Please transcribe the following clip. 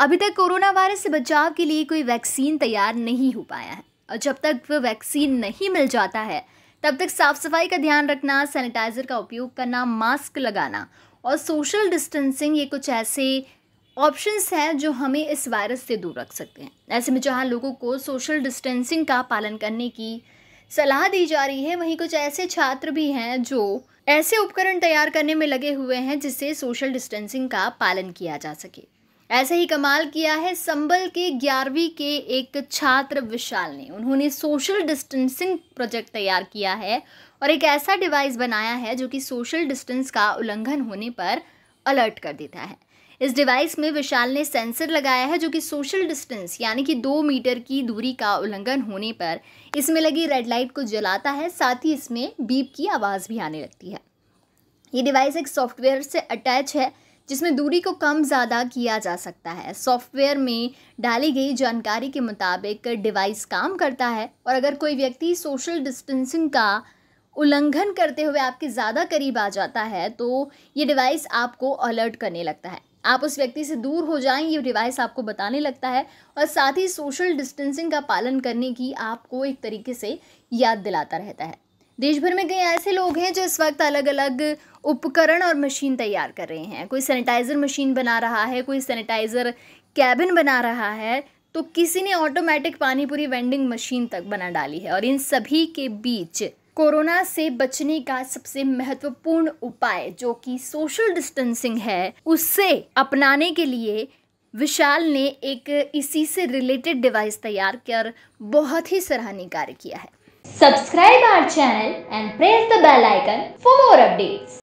अभी तक corona virus से बचाव के लिए कोई वैक्सीन तैयार नहीं हो पाया है और जब तक वह वैक्सीन नहीं मिल जाता है तब तक साफ सफाई का ध्यान रखना सैनिटाइजर का उपयोग करना मास्क लगाना और सोशल डिस्टेंसिंग ये कुछ ऐसे ऑप्शंस हैं जो हमें इस वायरस से दूर रख सकते हैं ऐसे में जहाँ लोगों को सोशल डिस्टेंसिंग का पालन करने की सलाह दी जा रही है वहीं कुछ ऐसे छात्र भी हैं जो ऐसे उपकरण तैयार करने में लगे हुए हैं जिससे सोशल डिस्टेंसिंग का पालन किया जा सके ऐसे ही कमाल किया है संबल के ग्यारहवीं के एक छात्र विशाल ने उन्होंने सोशल डिस्टेंसिंग प्रोजेक्ट तैयार किया है और एक ऐसा डिवाइस बनाया है जो कि सोशल डिस्टेंस का उल्लंघन होने पर अलर्ट कर देता है इस डिवाइस में विशाल ने सेंसर लगाया है जो कि सोशल डिस्टेंस यानी कि दो मीटर की दूरी का उल्लंघन होने पर इसमें लगी रेड लाइट को जलाता है साथ ही इसमें बीप की आवाज़ भी आने लगती है ये डिवाइस एक सॉफ्टवेयर से अटैच है जिसमें दूरी को कम ज़्यादा किया जा सकता है सॉफ्टवेयर में डाली गई जानकारी के मुताबिक डिवाइस काम करता है और अगर कोई व्यक्ति सोशल डिस्टेंसिंग का उल्लंघन करते हुए आपके ज़्यादा करीब आ जाता है तो ये डिवाइस आपको अलर्ट करने लगता है आप उस व्यक्ति से दूर हो जाएं ये डिवाइस आपको बताने लगता है और साथ ही सोशल डिस्टेंसिंग का पालन करने की आपको एक तरीके से याद दिलाता रहता है देश भर में कई ऐसे लोग हैं जो इस वक्त अलग अलग उपकरण और मशीन तैयार कर रहे हैं कोई सैनिटाइज़र मशीन बना रहा है कोई सैनिटाइज़र कैबिन बना रहा है तो किसी ने ऑटोमेटिक पानीपुरी वेंडिंग मशीन तक बना डाली है और इन सभी के बीच कोरोना से बचने का सबसे महत्वपूर्ण उपाय जो कि सोशल डिस्टेंसिंग है उससे अपनाने के लिए विशाल ने एक इसी से रिलेटेड डिवाइस तैयार कर बहुत ही सराहनीय कार्य किया है subscribe our channel and press the bell icon for more updates